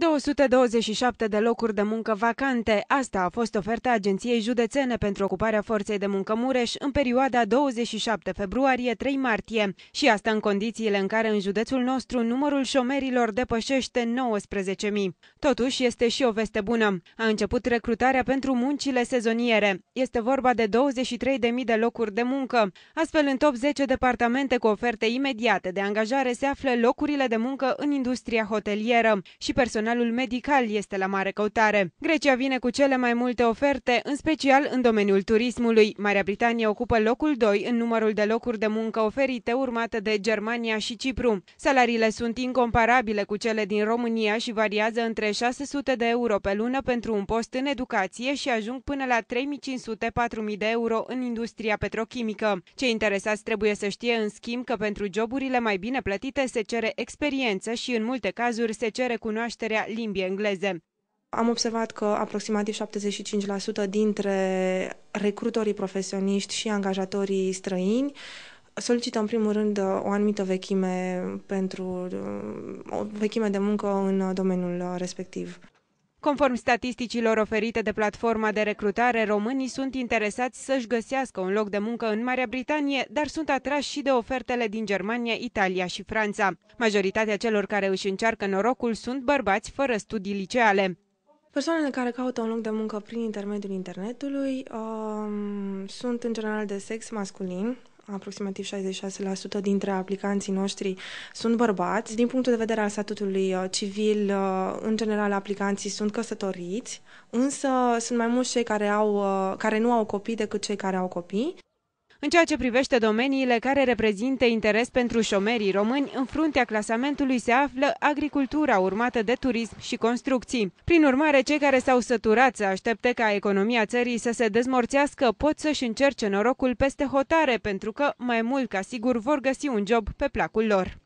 227 de locuri de muncă vacante. Asta a fost oferta Agenției Județene pentru Ocuparea Forței de Muncă Mureș în perioada 27 februarie-3 martie. Și asta în condițiile în care în județul nostru numărul șomerilor depășește 19.000. Totuși, este și o veste bună. A început recrutarea pentru muncile sezoniere. Este vorba de 23.000 de locuri de muncă. Astfel, în top 10 departamente cu oferte imediate de angajare se află locurile de muncă în industria hotelieră și personal personalul medical este la mare căutare. Grecia vine cu cele mai multe oferte, în special în domeniul turismului. Marea Britanie ocupă locul 2 în numărul de locuri de muncă oferite, urmată de Germania și Cipru. Salariile sunt incomparabile cu cele din România și variază între 600 de euro pe lună pentru un post în educație și ajung până la 3500-4000 de euro în industria petrochimică. Cei interesați trebuie să știe în schimb că pentru joburile mai bine plătite se cere experiență și în multe cazuri se cere cunoașterea învățarea limbii engleze. Am observat că aproximativ 75% dintre recrutorii profesioniști și angajatorii străini solicită în primul rând o anumită vechime pentru o vechime de muncă în domeniul respectiv. Conform statisticilor oferite de platforma de recrutare, românii sunt interesați să-și găsească un loc de muncă în Marea Britanie, dar sunt atrași și de ofertele din Germania, Italia și Franța. Majoritatea celor care își încearcă norocul sunt bărbați fără studii liceale. Persoanele care caută un loc de muncă prin intermediul internetului um, sunt în general de sex masculin, aproximativ 66% dintre aplicanții noștri sunt bărbați. Din punctul de vedere al statutului uh, civil, uh, în general, aplicanții sunt căsătoriți, însă sunt mai mulți cei care, au, uh, care nu au copii decât cei care au copii. În ceea ce privește domeniile care reprezintă interes pentru șomerii români, în fruntea clasamentului se află agricultura, urmată de turism și construcții. Prin urmare, cei care s-au săturat să aștepte ca economia țării să se dezmorțească pot să-și încerce norocul peste hotare, pentru că, mai mult ca sigur, vor găsi un job pe placul lor.